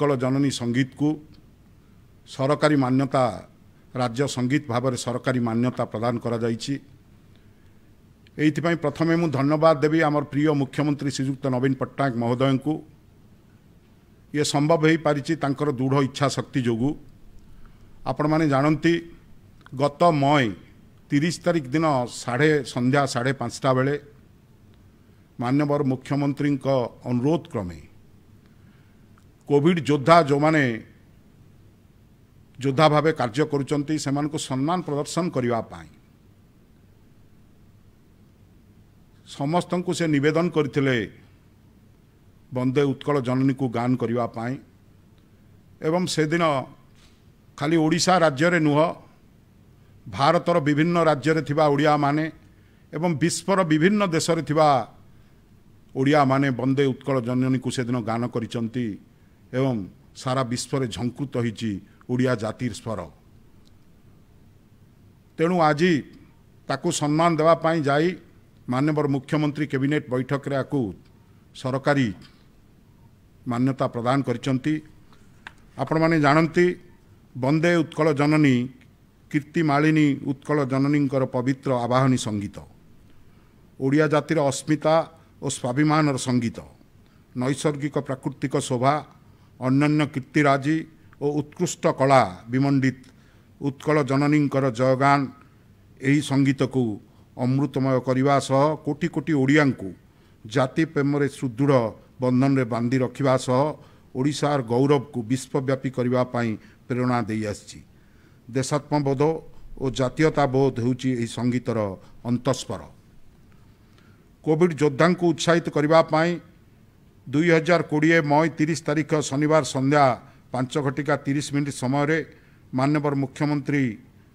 ଉତ୍କଳ ଜନନୀ ସଙ୍ଗୀତକୁ ସରକାରୀ ମାନ୍ୟତା ରାଜ୍ୟ ସଙ୍ଗୀତ ଭାବରେ ସରକାରୀ ମାନ୍ୟତା ପ୍ରଦାନ କରାଯାଇଛି ଏଇଥିପାଇଁ ପ୍ରଥମେ ମୁଁ ଧନ୍ୟବାଦ ଦେବି ଆମର ପ୍ରିୟ ମୁଖ୍ୟମନ୍ତ୍ରୀ ଶ୍ରୀଯୁକ୍ତ ନବୀନ ପଟ୍ଟନାୟକ ମହୋଦୟଙ୍କୁ ଇଏ ସମ୍ଭବ ହୋଇପାରିଛି ତାଙ୍କର ଦୃଢ଼ ଇଚ୍ଛା ଶକ୍ତି ଯୋଗୁଁ ଆପଣମାନେ ଜାଣନ୍ତି ଗତ ମଇ ତିରିଶ ତାରିଖ ଦିନ ସାଢ଼େ ସନ୍ଧ୍ୟା ସାଢ଼େ ପାଞ୍ଚଟା ବେଳେ ମାନ୍ୟବର ମୁଖ୍ୟମନ୍ତ୍ରୀଙ୍କ ଅନୁରୋଧ କ୍ରମେ କୋଭିଡ଼ ଯୋଦ୍ଧା ଯେଉଁମାନେ ଯୋଦ୍ଧା ଭାବେ କାର୍ଯ୍ୟ କରୁଛନ୍ତି ସେମାନଙ୍କୁ ସମ୍ମାନ ପ୍ରଦର୍ଶନ କରିବା ପାଇଁ ସମସ୍ତଙ୍କୁ ସେ ନିବେଦନ କରିଥିଲେ ବନ୍ଦେ ଉତ୍କଳ ଜନନୀକୁ ଗାନ କରିବା ପାଇଁ ଏବଂ ସେଦିନ ଖାଲି ଓଡ଼ିଶା ରାଜ୍ୟରେ ନୁହଁ ଭାରତର ବିଭିନ୍ନ ରାଜ୍ୟରେ ଥିବା ଓଡ଼ିଆମାନେ ଏବଂ ବିଶ୍ୱର ବିଭିନ୍ନ ଦେଶରେ ଥିବା ଓଡ଼ିଆମାନେ ବନ୍ଦେ ଉତ୍କଳ ଜନନୀକୁ ସେଦିନ ଗାନ କରିଛନ୍ତି ଏବଂ ସାରା ବିଶ୍ୱରେ ଝଙ୍କୃତ ହୋଇଛି ଓଡ଼ିଆ ଜାତିର ସ୍ୱର ତେଣୁ ଆଜି ତାକୁ ସମ୍ମାନ ଦେବା ପାଇଁ ଯାଇ ମାନ୍ୟବର ମୁଖ୍ୟମନ୍ତ୍ରୀ କ୍ୟାବିନେଟ୍ ବୈଠକରେ ଆକୁ ସରକାରୀ ମାନ୍ୟତା ପ୍ରଦାନ କରିଛନ୍ତି ଆପଣମାନେ ଜାଣନ୍ତି ବନ୍ଦେ ଉତ୍କଳ ଜନନୀ କୀର୍ତ୍ତିମାଳିନୀ ଉତ୍କଳ ଜନନୀଙ୍କର ପବିତ୍ର ଆବାହନୀ ସଙ୍ଗୀତ ଓଡ଼ିଆ ଜାତିର ଅସ୍ମିତା ଓ ସ୍ୱାଭିମାନର ସଙ୍ଗୀତ ନୈସର୍ଗିକ ପ୍ରାକୃତିକ ଶୋଭା ଅନ୍ୟାନ୍ୟ କୀର୍ତ୍ତିରାଜି ଓ ଉତ୍କୃଷ୍ଟ କଳା ବିମଣ୍ଡିତ ଉତ୍କଳ ଜନନୀଙ୍କର ଜୟଗାନ ଏହି ସଙ୍ଗୀତକୁ ଅମୃତମୟ କରିବା ସହ କୋଟି କୋଟି ଓଡ଼ିଆଙ୍କୁ ଜାତି ପ୍ରେମରେ ସୁଦୃଢ଼ ବନ୍ଧନରେ ବାନ୍ଧି ରଖିବା ସହ ଓଡ଼ିଶାର ଗୌରବକୁ ବିଶ୍ୱବ୍ୟାପୀ କରିବା ପାଇଁ ପ୍ରେରଣା ଦେଇଆସିଛି ଦେଶାତ୍ମବୋଧ ଓ ଜାତୀୟତା ବୋଧ ହେଉଛି ଏହି ସଙ୍ଗୀତର ଅନ୍ତଃସ୍ପର କୋଭିଡ଼ ଯୋଦ୍ଧାଙ୍କୁ ଉତ୍ସାହିତ କରିବା ପାଇଁ ଦୁଇହଜାର କୋଡ଼ିଏ ମଇ ତିରିଶ ତାରିଖ ଶନିବାର ସନ୍ଧ୍ୟା ପାଞ୍ଚ ଘଟିକା ତିରିଶ ମିନିଟ୍ ସମୟରେ ମାନ୍ୟବର ମୁଖ୍ୟମନ୍ତ୍ରୀ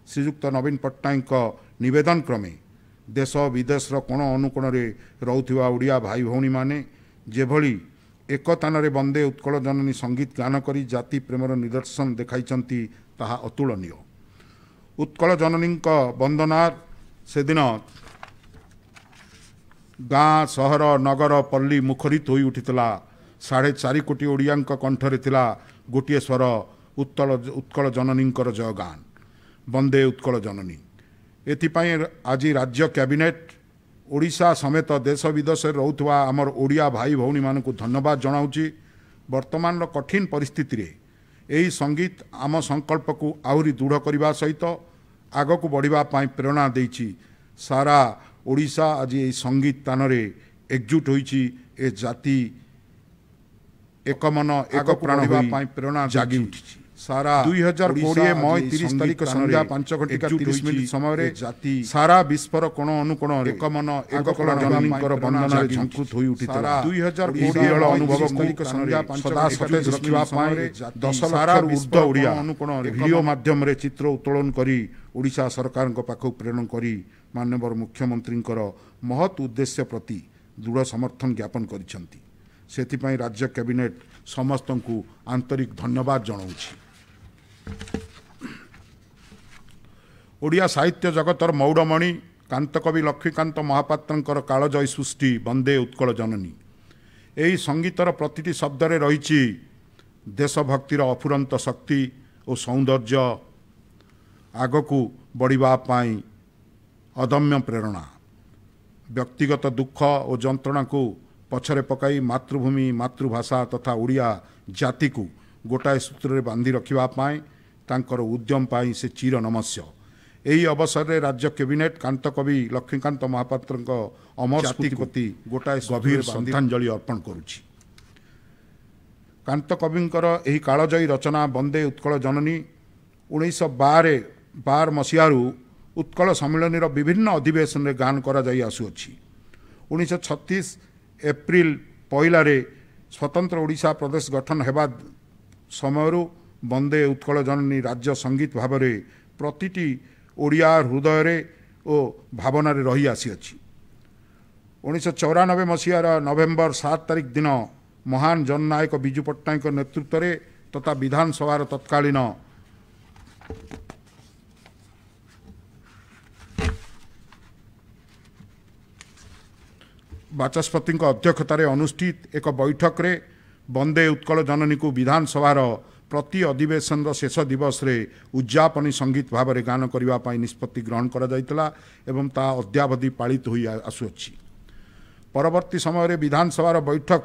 ଶ୍ରୀଯୁକ୍ତ ନବୀନ ପଟ୍ଟନାୟକଙ୍କ ନିବେଦନ କ୍ରମେ ଦେଶ ବିଦେଶର କୋଣ ଅନୁକୋଣରେ ରହୁଥିବା ଓଡ଼ିଆ ଭାଇ ଭଉଣୀମାନେ ଯେଭଳି ଏକତାନରେ ବନ୍ଦେ ଉତ୍କଳ ଜନନୀ ସଙ୍ଗୀତ ଗାନ କରି ଜାତି ପ୍ରେମର ନିଦର୍ଶନ ଦେଖାଇଛନ୍ତି ତାହା ଅତୁଳନୀୟ ଉତ୍କଳ ଜନନୀଙ୍କ ବନ୍ଦନା ସେଦିନ ଗାଁ ସହର ନଗର ପଲ୍ଲୀ ମୁଖରିତ ହୋଇ ଉଠିଥିଲା ସାଢ଼େ ଚାରି କୋଟି ଓଡ଼ିଆଙ୍କ କଣ୍ଠରେ ଥିଲା ଗୋଟିଏ ସ୍ୱର ଉତ୍କଳ ଉତ୍କଳ ଜନନୀଙ୍କର ଜୟ ଗାନ ବନ୍ଦେ ଉତ୍କଳ ଜନନୀ ଏଥିପାଇଁ ଆଜି ରାଜ୍ୟ କ୍ୟାବିନେଟ୍ ଓଡ଼ିଶା ସମେତ ଦେଶ ବିଦେଶରେ ରହୁଥିବା ଆମର ଓଡ଼ିଆ ଭାଇ ଭଉଣୀମାନଙ୍କୁ ଧନ୍ୟବାଦ ଜଣାଉଛି ବର୍ତ୍ତମାନର କଠିନ ପରିସ୍ଥିତିରେ ଏହି ସଙ୍ଗୀତ ଆମ ସଂକଳ୍ପକୁ ଆହୁରି ଦୃଢ଼ କରିବା ସହିତ ଆଗକୁ ବଢ଼ିବା ପାଇଁ ପ୍ରେରଣା ଦେଇଛି ସାରା ଓଡ଼ିଶା ଆଜି ଏହି ସ୍ଥାନରେ ଏକଜୁଟ ହୋଇଛି ଏ ଜାତି ଏକ ମନ ଏକ ପ୍ରାଣ ହେବା ପାଇଁ ପ୍ରେରଣା ଜାଗି ଉଠିଛି ସାରା ଦୁଇ ହଜାର କୋଡ଼ିଏ ମଇ ତିରିଶ ତାରିଖ ସନ୍ଧ୍ୟା ପାଞ୍ଚ ଘଣ୍ଟା ତିରିଶ ମିନିଟ୍ ସମୟରେ ଜାତି ସାରା ବିଶ୍ୱର କୋଣ ଅନୁକୋଣ ଏକ ମନ ଏକ କଳାଙ୍କର ବନ୍ଧନ ଝଙ୍କୃତ ହୋଇ ଉଠିଥିଲା ଦୁଇ ହଜାର କୋଡ଼ିଏ ଅନୁଭବ ତାରିଖ ସନ୍ଧ୍ୟା ପାଞ୍ଚ ସତେଜ ରଖିବା ପାଇଁ ଦଶ ସାରା ଉର୍ଦ୍ଧ ଓଡ଼ିଆ ଅନୁକୋଣ ଭିଡ଼ିଓ ମାଧ୍ୟମରେ ଚିତ୍ର ଉତ୍ତୋଳନ କରି ଓଡ଼ିଶା ସରକାରଙ୍କ ପାଖକୁ ପ୍ରେରଣ କରି ମାନ୍ୟବର ମୁଖ୍ୟମନ୍ତ୍ରୀଙ୍କର ମହତ୍ ଉଦ୍ଦେଶ୍ୟ ପ୍ରତି ଦୃଢ଼ ସମର୍ଥନ ଜ୍ଞାପନ କରିଛନ୍ତି ସେଥିପାଇଁ ରାଜ୍ୟ କ୍ୟାବିନେଟ୍ ସମସ୍ତଙ୍କୁ ଆନ୍ତରିକ ଧନ୍ୟବାଦ ଜଣାଉଛି ଓଡ଼ିଆ ସାହିତ୍ୟ ଜଗତର ମୌଡ଼ମଣି କାନ୍ତକବି ଲକ୍ଷ୍ମୀକାନ୍ତ ମହାପାତ୍ରଙ୍କର କାଳଜୟୀ ସୃଷ୍ଟି ବନ୍ଦେ ଉତ୍କଳ ଜନନୀ ଏହି ସଙ୍ଗୀତର ପ୍ରତିଟି ଶବ୍ଦରେ ରହିଛି ଦେଶଭକ୍ତିର ଅଫୁରନ୍ତ ଶକ୍ତି ଓ ସୌନ୍ଦର୍ଯ୍ୟ ଆଗକୁ ବଢ଼ିବା ପାଇଁ ଅଦମ୍ୟ ପ୍ରେରଣା ବ୍ୟକ୍ତିଗତ ଦୁଃଖ ଓ ଯନ୍ତ୍ରଣାକୁ ପଛରେ ପକାଇ ମାତୃଭୂମି ମାତୃଭାଷା ତଥା ଓଡ଼ିଆ ଜାତିକୁ ଗୋଟାଏ ସୂତ୍ରରେ ବାନ୍ଧି ରଖିବା ପାଇଁ ତାଙ୍କର ଉଦ୍ୟମ ପାଇଁ ସେ ଚିର ନମସ୍ୟ ଏହି ଅବସରରେ ରାଜ୍ୟ କ୍ୟାବିନେଟ୍ କାନ୍ତକବି ଲକ୍ଷ୍ମୀକାନ୍ତ ମହାପାତ୍ରଙ୍କ ଅମର ପ୍ରତି ଗୋଟାଏ ଗଭୀର ଶ୍ରଦ୍ଧାଞ୍ଜଳି ଅର୍ପଣ କରୁଛି କାନ୍ତକବିଙ୍କର ଏହି କାଳଜୟୀ ରଚନା ବନ୍ଦେ ଉତ୍କଳ ଜନନୀ ଉଣେଇଶହ ବାରରେ ବାର ମସିହାରୁ ଉତ୍କଳ ସମ୍ମିଳନୀର ବିଭିନ୍ନ ଅଧିବେଶନରେ ଗାନ କରାଯାଇ ଆସୁଅଛି ଉଣେଇଶହ ଛତିଶ ଏପ୍ରିଲ ପହିଲାରେ ସ୍ୱତନ୍ତ୍ର ଓଡ଼ିଶା ପ୍ରଦେଶ ଗଠନ ହେବା ସମୟରୁ ବନ୍ଦେ ଉତ୍କଳ ଜନନୀ ରାଜ୍ୟ ସଙ୍ଗୀତ ଭାବରେ ପ୍ରତିଟି ଓଡ଼ିଆ ହୃଦୟରେ ଓ ଭାବନାରେ ରହିଆସିଅଛି ଉଣେଇଶହ ଚଉରାନବେ ମସିହାର ନଭେମ୍ବର ସାତ ତାରିଖ ଦିନ ମହାନ ଜନନାୟକ ବିଜୁ ପଟ୍ଟନାୟକଙ୍କ ନେତୃତ୍ୱରେ ତଥା ବିଧାନସଭାର ତତ୍କାଳୀନ ବାଚସ୍ପତିଙ୍କ ଅଧ୍ୟକ୍ଷତାରେ ଅନୁଷ୍ଠିତ ଏକ ବୈଠକରେ ବନ୍ଦେ ଉତ୍କଳ ଜନନୀକୁ ବିଧାନସଭାର ପ୍ରତି ଅଧିବେଶନର ଶେଷ ଦିବସରେ ଉଦ୍ଯାପନୀ ସଙ୍ଗୀତ ଭାବରେ ଗାନ କରିବା ପାଇଁ ନିଷ୍ପତ୍ତି ଗ୍ରହଣ କରାଯାଇଥିଲା ଏବଂ ତାହା ଅଦ୍ୟାବଧି ପାଳିତ ହୋଇ ଆସୁଅଛି ପରବର୍ତ୍ତୀ ସମୟରେ ବିଧାନସଭାର ବୈଠକ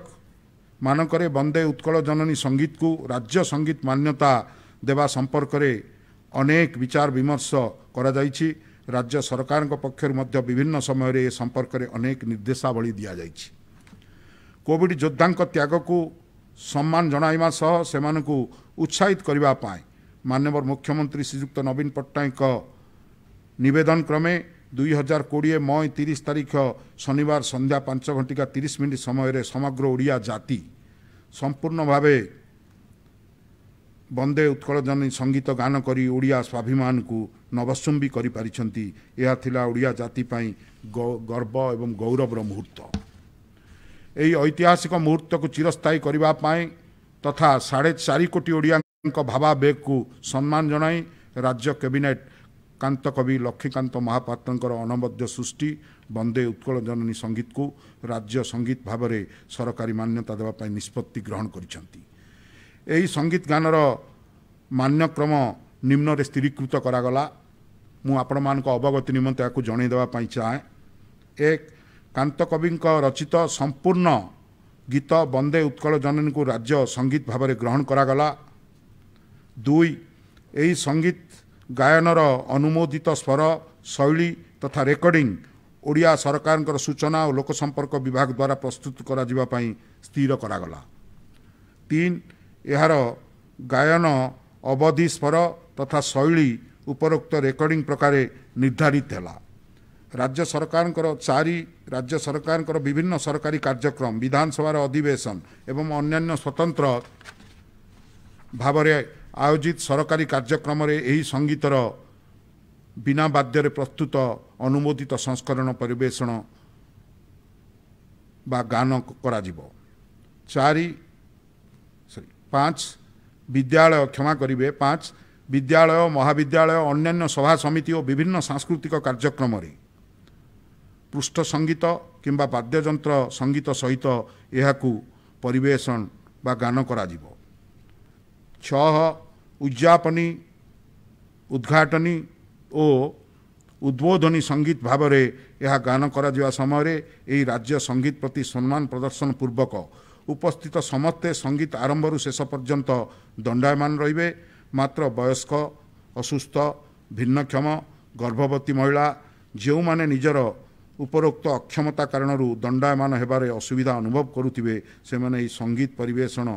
ମାନଙ୍କରେ ବନ୍ଦେ ଉତ୍କଳ ଜନନୀ ସଙ୍ଗୀତକୁ ରାଜ୍ୟ ସଙ୍ଗୀତ ମାନ୍ୟତା ଦେବା ସମ୍ପର୍କରେ ଅନେକ ବିଚାର ବିମର୍ଶ କରାଯାଇଛି ରାଜ୍ୟ ସରକାରଙ୍କ ପକ୍ଷରୁ ମଧ୍ୟ ବିଭିନ୍ନ ସମୟରେ ଏ ସମ୍ପର୍କରେ ଅନେକ ନିର୍ଦ୍ଦେଶାବଳୀ ଦିଆଯାଇଛି କୋଭିଡ଼ ଯୋଦ୍ଧାଙ୍କ ତ୍ୟାଗକୁ ସମ୍ମାନ ଜଣାଇବା ସହ ସେମାନଙ୍କୁ ଉତ୍ସାହିତ କରିବା ପାଇଁ ମାନ୍ୟବର ମୁଖ୍ୟମନ୍ତ୍ରୀ ଶ୍ରୀଯୁକ୍ତ ନବୀନ ପଟ୍ଟନାୟକଙ୍କ ନିବେଦନ କ୍ରମେ ଦୁଇ ହଜାର କୋଡ଼ିଏ ମଇ ତିରିଶ ତାରିଖ ଶନିବାର ସନ୍ଧ୍ୟା ପାଞ୍ଚ ଘଣ୍ଟିକା ତିରିଶ ମିନିଟ୍ ସମୟରେ ସମଗ୍ର ଓଡ଼ିଆ ଜାତି ସମ୍ପୂର୍ଣ୍ଣ ଭାବେ ବନ୍ଦେ ଉତ୍କଳ ଜନନୀ ସଙ୍ଗୀତ ଗାନ କରି ଓଡ଼ିଆ ସ୍ୱାଭିମାନକୁ ନବସୁମ୍ବି କରିପାରିଛନ୍ତି ଏହା ଥିଲା ଓଡ଼ିଆ ଜାତି ପାଇଁ ଗର୍ବ ଏବଂ ଗୌରବର ମୁହୂର୍ତ୍ତ ଏହି ଐତିହାସିକ ମୁହୂର୍ତ୍ତକୁ ଚିରସ୍ଥାୟୀ କରିବା ପାଇଁ ତଥା ସାଢ଼େ ଚାରି କୋଟି ଓଡ଼ିଆଙ୍କ ଭାବାବେଗକୁ ସମ୍ମାନ ଜଣାଇ ରାଜ୍ୟ କ୍ୟାବିନେଟ୍ କାନ୍ତ କବି ଲକ୍ଷ୍ମୀକାନ୍ତ ମହାପାତ୍ରଙ୍କର ଅନବଦ୍ୟ ସୃଷ୍ଟି ବନ୍ଦେ ଉତ୍କଳ ଜନନୀ ସଙ୍ଗୀତକୁ ରାଜ୍ୟ ସଙ୍ଗୀତ ଭାବରେ ସରକାରୀ ମାନ୍ୟତା ଦେବା ପାଇଁ ନିଷ୍ପତ୍ତି ଗ୍ରହଣ କରିଛନ୍ତି ଏହି ସଙ୍ଗୀତ ଗାନର ମାନ୍ୟକ୍ରମ ନିମ୍ନରେ ସ୍ଥିରୀକୃତ କରାଗଲା ମୁଁ ଆପଣମାନଙ୍କ ଅବଗତି ନିମନ୍ତେ ଏହାକୁ ଜଣାଇଦେବା ପାଇଁ ଚାହେଁ ଏ କାନ୍ତ କବିଙ୍କ ରଚିତ ସମ୍ପୂର୍ଣ୍ଣ ଗୀତ ବନ୍ଦେ ଉତ୍କଳ ଜନନୀକୁ ରାଜ୍ୟ ସଙ୍ଗୀତ ଭାବରେ ଗ୍ରହଣ କରାଗଲା ଦୁଇ ଏହି ସଙ୍ଗୀତ ଗାୟନର ଅନୁମୋଦିତ ସ୍ୱର ଶୈଳୀ ତଥା ରେକର୍ଡ଼ିଂ ଓଡ଼ିଆ ସରକାରଙ୍କର ସୂଚନା ଓ ଲୋକସମ୍ପର୍କ ବିଭାଗ ଦ୍ୱାରା ପ୍ରସ୍ତୁତ କରାଯିବା ପାଇଁ ସ୍ଥିର କରାଗଲା ତିନି ଏହାର ଗାୟନ ଅବଧି ସ୍ୱର ତଥା ଶୈଳୀ ଉପରୋକ୍ତ ରେକର୍ଡ଼ିଂ ପ୍ରକାରେ ନିର୍ଦ୍ଧାରିତ ହେଲା ରାଜ୍ୟ ସରକାରଙ୍କର ଚାରି ରାଜ୍ୟ ସରକାରଙ୍କର ବିଭିନ୍ନ ସରକାରୀ କାର୍ଯ୍ୟକ୍ରମ ବିଧାନସଭାର ଅଧିବେଶନ ଏବଂ ଅନ୍ୟାନ୍ୟ ସ୍ୱତନ୍ତ୍ର ଭାବରେ ଆୟୋଜିତ ସରକାରୀ କାର୍ଯ୍ୟକ୍ରମରେ ଏହି ସଙ୍ଗୀତର ବିନା ବାଦ୍ୟରେ ପ୍ରସ୍ତୁତ ଅନୁମୋଦିତ ସଂସ୍କରଣ ପରିବେଷଣ ବା ଗାନ କରାଯିବ ଚାରି ପାଞ୍ଚ ବିଦ୍ୟାଳୟ କ୍ଷମା କରିବେ ପାଞ୍ଚ ବିଦ୍ୟାଳୟ ମହାବିଦ୍ୟାଳୟ ଅନ୍ୟାନ୍ୟ ସଭା ସମିତି ଓ ବିଭିନ୍ନ ସାଂସ୍କୃତିକ କାର୍ଯ୍ୟକ୍ରମରେ ପୃଷ୍ଠ ସଙ୍ଗୀତ କିମ୍ବା ବାଦ୍ୟଯନ୍ତ୍ର ସଙ୍ଗୀତ ସହିତ ଏହାକୁ ପରିବେଷଣ ବା ଗାନ କରାଯିବ ଛଅ ଉଦ୍ଯାପନୀ ଉଦ୍ଘାଟନୀ ଓ ଉଦ୍ବୋଧନୀ ସଙ୍ଗୀତ ଭାବରେ ଏହା ଗାନ କରାଯିବା ସମୟରେ ଏହି ରାଜ୍ୟ ସଙ୍ଗୀତ ପ୍ରତି ସମ୍ମାନ ପ୍ରଦର୍ଶନ ପୂର୍ବକ ଉପସ୍ଥିତ ସମସ୍ତେ ସଙ୍ଗୀତ ଆରମ୍ଭରୁ ଶେଷ ପର୍ଯ୍ୟନ୍ତ ଦଣ୍ଡାୟମାନ ରହିବେ ମାତ୍ର ବୟସ୍କ ଅସୁସ୍ଥ ଭିନ୍ନକ୍ଷମ ଗର୍ଭବତୀ ମହିଳା ଯେଉଁମାନେ ନିଜର ଉପରୋକ୍ତ ଅକ୍ଷମତା କାରଣରୁ ଦଣ୍ଡାୟମାନ ହେବାରେ ଅସୁବିଧା ଅନୁଭବ କରୁଥିବେ ସେମାନେ ଏହି ସଙ୍ଗୀତ ପରିବେଷଣ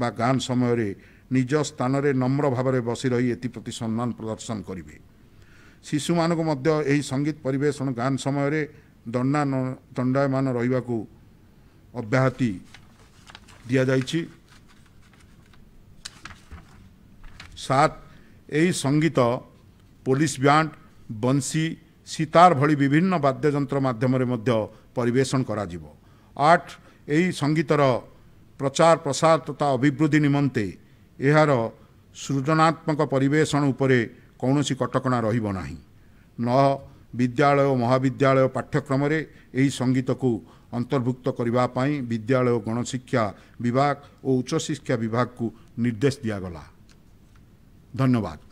ବା ଗାନ ସମୟରେ ନିଜ ସ୍ଥାନରେ ନମ୍ର ଭାବରେ ବସି ରହି ଏଥିପ୍ରତି ସମ୍ମାନ ପ୍ରଦର୍ଶନ କରିବେ ଶିଶୁମାନଙ୍କୁ ମଧ୍ୟ ଏହି ସଙ୍ଗୀତ ପରିବେଷଣ ଗାନ ସମୟରେ ଦଣ୍ଡା ଦଣ୍ଡାୟମାନ ରହିବାକୁ ଅବ୍ୟାହତି ଦିଆଯାଇଛି ସାତ ଏହି ସଙ୍ଗୀତ ପୋଲିସ ବ୍ୟାଣ୍ଡ ବଂଶୀ ସିତାର ଭଳି ବିଭିନ୍ନ ବାଦ୍ୟଯନ୍ତ୍ର ମାଧ୍ୟମରେ ମଧ୍ୟ ପରିବେଷଣ କରାଯିବ ଆଠ ଏହି ସଙ୍ଗୀତର ପ୍ରଚାର ପ୍ରସାର ତଥା ଅଭିବୃଦ୍ଧି ନିମନ୍ତେ ଏହାର ସୃଜନାତ୍ମକ ପରିବେଷଣ ଉପରେ କୌଣସି କଟକଣା ରହିବ ନାହିଁ ନଅ ବିଦ୍ୟାଳୟ ମହାବିଦ୍ୟାଳୟ ପାଠ୍ୟକ୍ରମରେ ଏହି ସଙ୍ଗୀତକୁ ଅନ୍ତର୍ଭୁକ୍ତ କରିବା ପାଇଁ ବିଦ୍ୟାଳୟ ଓ ଗଣଶିକ୍ଷା ବିଭାଗ ଓ ଉଚ୍ଚଶିକ୍ଷା ବିଭାଗକୁ ନିର୍ଦ୍ଦେଶ ଦିଆଗଲା ଧନ୍ୟବାଦ